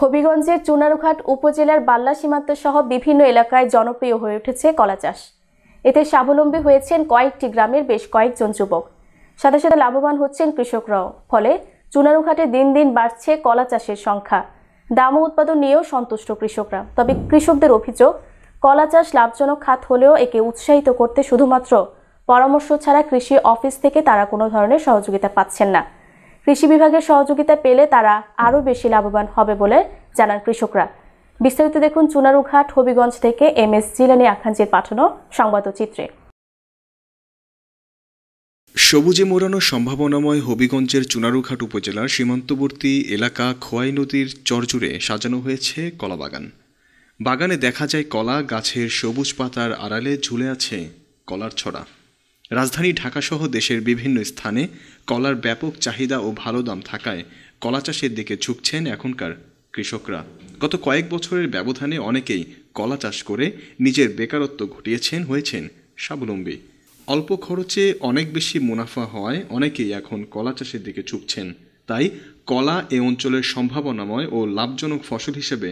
হবিগঞ্জের চুনারুঘাট উপজেলার বাল্লা সীমান্ত সহ বিভিন্ন এলাকায় জনপ্রিয় হয়ে উঠেছে কলা চাষ এতে স্বাবলম্বী হয়েছেন কয়েকটি গ্রামের বেশ কয়েকজন যুবক সাথে সাথে লাভবান হচ্ছেন কৃষকরাও ফলে চুনারুঘাটে দিন দিন বাড়ছে কলা চাষের সংখ্যা দাম উৎপাদন নিয়েও সন্তুষ্ট কৃষকরা তবে কৃষকদের অভিযোগ কলা চাষ লাভজনক খাত হলেও একে উৎসাহিত করতে শুধুমাত্র পরামর্শ ছাড়া কৃষি অফিস থেকে তারা কোনো ধরনের সহযোগিতা পাচ্ছেন না কৃষি বিভাগের সহযোগিতা পেলে তারা আরও বেশি লাভবান হবে বলে জানান কৃষকরা বিস্তারিত দেখুন চুনারুঘাট হবিগঞ্জ থেকে এম এস জিলানি আখানজির পাঠানো সংবাদচিত্রে সবুজে মোড়ানো সম্ভাবনাময় হবিগঞ্জের চুনারুঘাট উপজেলার সীমান্তবর্তী এলাকা খোয়াই নদীর চরজুড়ে সাজানো হয়েছে কলাবাগান বাগানে দেখা যায় কলা গাছের সবুজ পাতার আড়ালে ঝুলে আছে কলার ছড়া রাজধানী ঢাকাসহ দেশের বিভিন্ন স্থানে কলার ব্যাপক চাহিদা ও ভালো দাম থাকায় কলা চাষের দিকে ঝুঁকছেন এখনকার কৃষকরা গত কয়েক বছরের ব্যবধানে অনেকেই কলা চাষ করে নিজের বেকারত্ব ঘটিয়েছেন হয়েছেন স্বাবলম্বী অল্প খরচে অনেক বেশি মুনাফা হওয়ায় অনেকেই এখন কলা চাষের দিকে ঝুঁকছেন তাই কলা এ অঞ্চলের সম্ভাবনাময় ও লাভজনক ফসল হিসেবে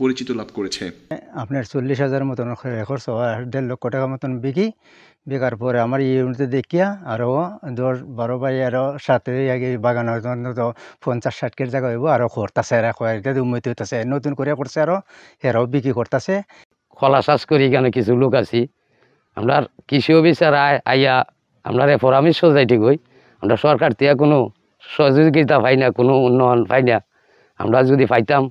পরিচিত লাভ করেছে আপনার চল্লিশ হাজার মতন খরচ দেড় লক্ষ টাকা মতন বিকি বেকার পরে আমার ইউনিটে দেখিয়া আরও দশ বারো বাই আরও সাথে আগে জন্য তো পঞ্চাশ ষাট কেজি জায়গা হইব আরও করতেছে এরা কয়েকটা উন্নতি হইতেছে নতুন করে করছে আরও এরাও বিক্রি করতেছে খলা চাষ করি কেন কিছু লোক আছি আমরা কৃষি অফিসার আইয়া আমরা আমি যাই ঠিক হই আমরা সরকার থেকে কোনো সহযোগিতা পাই না কোনো উন্নয়ন পাই না আমরা যদি পাইতাম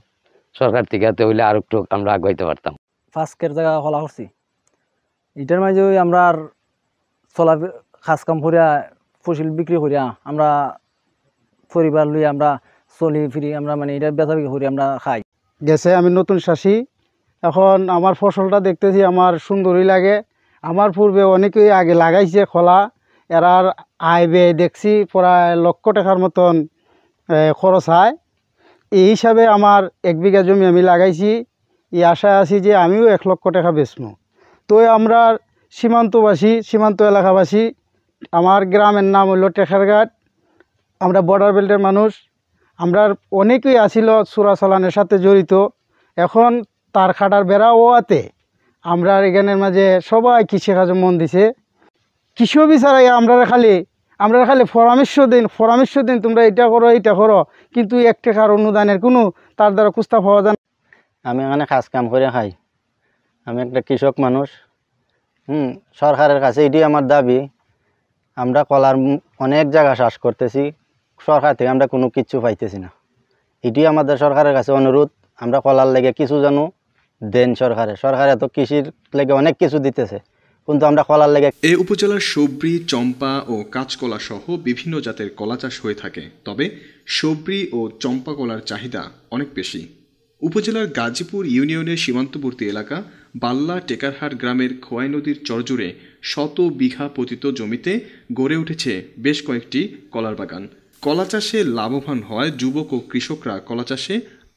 সরকার থেকে হাতে হইলে আর একটু আমরা আগাইতে পারতাম ফাস্কের জায়গা খোলা করছি এটার মাঝে ওই আমরা আর চলা খাস কাম করিয়া ফসিল বিক্রি করিয়া আমরা পরিবার লই আমরা চলি ফিরি আমরা মানে এটা বেচা বিক্রি করি আমরা খাই গেছে আমি নতুন শাসি এখন আমার ফসলটা দেখতেছি আমার সুন্দরই লাগে আমার পূর্বে অনেকেই আগে লাগাইছে খোলা এরার আয় ব্যয় দেখছি প্রায় লক্ষ টাকার মতন খরচ হয় এই হিসাবে আমার এক বিঘা জমি আমি লাগাইছি এই আশায় আছি যে আমিও এক লক্ষ টাকা বেচবো তো আমরা সীমান্তবাসী সীমান্ত এলাকাবাসী আমার গ্রামের নাম হলো টেখারঘাট আমরা বর্ডার বেল্টের মানুষ আমরা অনেকেই আসিল সুরা সাথে জড়িত এখন তার খাটার বেড়া ওয়াতে আমরা এখানের মাঝে সবাই কৃষিকাজে মন দিছে কৃষি বিচারাই আমরা খালি আমরা খালি পরামর্শ দিন পরামর্শ দিন তোমরা এটা করো এটা করো কিন্তু এক টাকার অনুদানের কোনো তার দ্বারা কুস্তা পাওয়া যায় আমি এখানে কাজ কাম করে খাই আমি একটা কৃষক মানুষ হুম সরকারের কাছে এটি আমার দাবি আমরা কলার অনেক জায়গা চাষ করতেছি সরকার থেকে আমরা কোনো কিচ্ছু পাইতেছি না এটি আমাদের সরকারের কাছে অনুরোধ আমরা কলার লেগে কিছু জানো দেন সরকারে সরকারে তো কৃষির লেগে অনেক কিছু দিতেছে কিন্তু আমরা কলার লেগে এই উপজেলার সবরি চম্পা ও কাঁচকলা সহ বিভিন্ন জাতের কলা চাষ হয়ে থাকে তবে সবরি ও চম্পা কলার চাহিদা অনেক বেশি উপজেলার গাজীপুর ইউনিয়নের সীমান্তবর্তী এলাকা বাল্লা টেকারহাট গ্রামের খোয়াই নদীর চরজুড়ে শত বিঘা পতিত জমিতে গড়ে উঠেছে বেশ কয়েকটি কলার বাগান কলা চাষে লাভবান হয় যুবক ও কৃষকরা কলা চাষে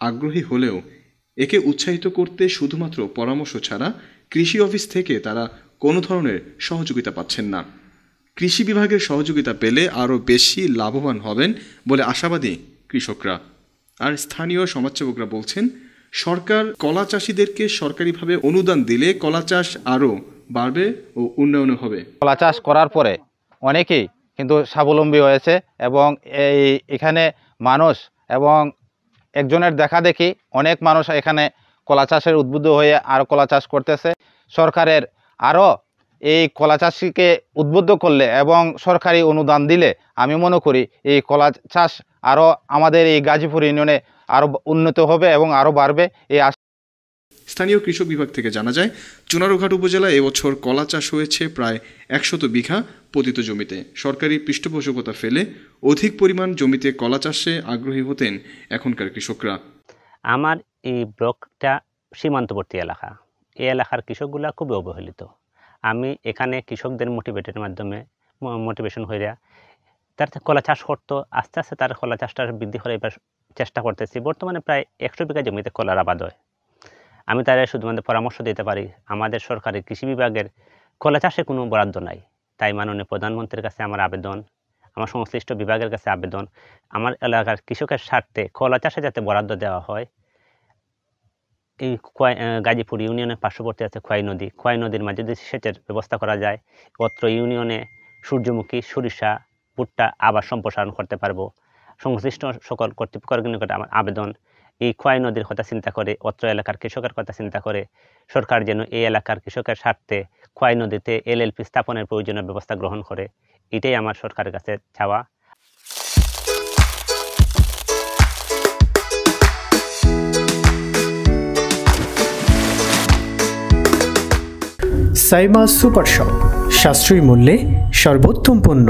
আগ্রহী হলেও একে উৎসাহিত করতে শুধুমাত্র পরামর্শ ছাড়া কৃষি অফিস থেকে তারা কোনো ধরনের সহযোগিতা পাচ্ছেন না কৃষি বিভাগের সহযোগিতা পেলে আরও বেশি লাভবান হবেন বলে আশাবাদী কৃষকরা আর স্থানীয় সমাজসেবকরা বলছেন সরকার কলা চাষিদেরকে সরকারিভাবে অনুদান দিলে কলা চাষ আরও বাড়বে ও উন্নয়ন হবে কলা চাষ করার পরে অনেকেই কিন্তু স্বাবলম্বী হয়েছে এবং এই এখানে মানুষ এবং একজনের দেখা দেখি অনেক মানুষ এখানে কলা চাষের উদ্বুদ্ধ হয়ে আর কলা চাষ করতেছে সরকারের আরও এই কলা চাষিকে উদ্বুদ্ধ করলে এবং সরকারি অনুদান দিলে আমি মনে করি এই কলা চাষ আরও আমাদের এই গাজীপুর ইউনিয়নে আরও উন্নত হবে এবং আরও বাড়বে এই স্থানীয় কৃষক বিভাগ থেকে জানা যায় চুনারুঘাট উপজেলায় এবছর কলা চাষ হয়েছে প্রায় একশত বিঘা পতিত জমিতে সরকারি পৃষ্ঠপোষকতা ফেলে অধিক পরিমাণ জমিতে কলা চাষে আগ্রহী হতেন এখনকার কৃষকরা আমার এই ব্লকটা সীমান্তবর্তী এলাকা এই এলাকার কৃষকগুলা খুবই অবহেলিত আমি এখানে কৃষকদের মোটিভেটের মাধ্যমে মোটিভেশন হইয়া তার কলা চাষ করতো আস্তে আস্তে তার কলা চাষটা বৃদ্ধি করে এবার চেষ্টা করতেছি বর্তমানে প্রায় একশো বিঘা জমিতে কলার আবাদ হয় আমি তারা শুধুমাত্র পরামর্শ দিতে পারি আমাদের সরকারি কৃষি বিভাগের কলা চাষে কোনো বরাদ্দ নাই তাই মাননীয় প্রধানমন্ত্রীর কাছে আমার আবেদন আমার সংশ্লিষ্ট বিভাগের কাছে আবেদন আমার এলাকার কৃষকের স্বার্থে কলা চাষে যাতে বরাদ্দ দেওয়া হয় এই খোয়াই গাজীপুর ইউনিয়নের পার্শ্ববর্তী আছে খোয়াই নদী খোয়াই নদীর মাঝে যদি সেচের ব্যবস্থা করা যায় অত্র ইউনিয়নে সূর্যমুখী সরিষা ভুট্টা আবার সম্প্রসারণ করতে পারবো সংশ্লিষ্ট সকল কর্তৃপক্ষের নিকট আমার আবেদন এই খোয়াই নদীর কথা চিন্তা করে অত্র এলাকার কৃষকের কথা চিন্তা করে সরকার যেন এই এলাকার কৃষকের স্বার্থে খোয়াই নদীতে এলএলপি স্থাপনের প্রয়োজনীয় ব্যবস্থা গ্রহণ করে এটাই আমার সরকারের কাছে চাওয়া সাইমা সুপার শপ সাশ্রয়ী মূল্যে সর্বোত্তম পণ্য